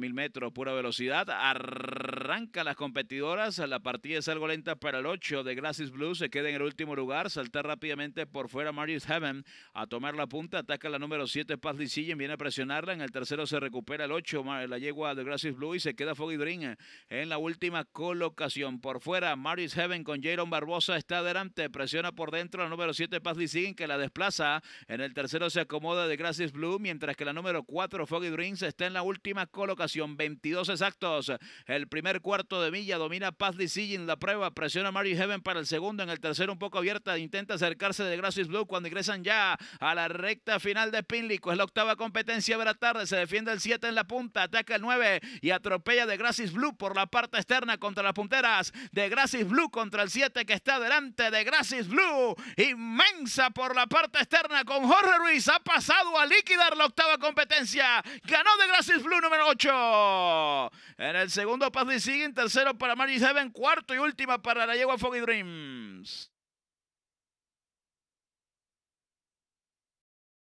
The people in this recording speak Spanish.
mil metros, pura velocidad. Arranca las competidoras. La partida es algo lenta para el 8 de Gracias Blue. Se queda en el último lugar. Salta rápidamente por fuera Marius Heaven a tomar la punta. Ataca la número 7, Paz Viene a presionarla. En el tercero se recupera el 8, la yegua de Gracias Blue. Y se queda Foggy Green en la última colocación. Por fuera, Marius Heaven con Jaron Barbosa está adelante, Presiona por dentro la número 7, Paz que la desplaza. En el tercero se acomoda de Gracis Blue. Mientras que la número 4, Foggy se está en la última colocación. 22 exactos. El primer cuarto de milla domina Paz en la prueba. Presiona Mario Heaven para el segundo. En el tercero un poco abierta. Intenta acercarse de Gracias Blue cuando ingresan ya a la recta final de Pinlico. Es la octava competencia de la tarde. Se defiende el 7 en la punta. Ataca el 9 y atropella de Gracias Blue por la parte externa contra las punteras. De Gracias Blue contra el 7 que está delante de Gracias Blue. Inmensa por la parte externa con Jorge Ruiz. Ha pasado a liquidar la octava competencia. Ganó de Gracias Blue número 8. En el segundo, Paz de siguen tercero, para Mary Seven. Cuarto y última para la yegua Foggy Dreams.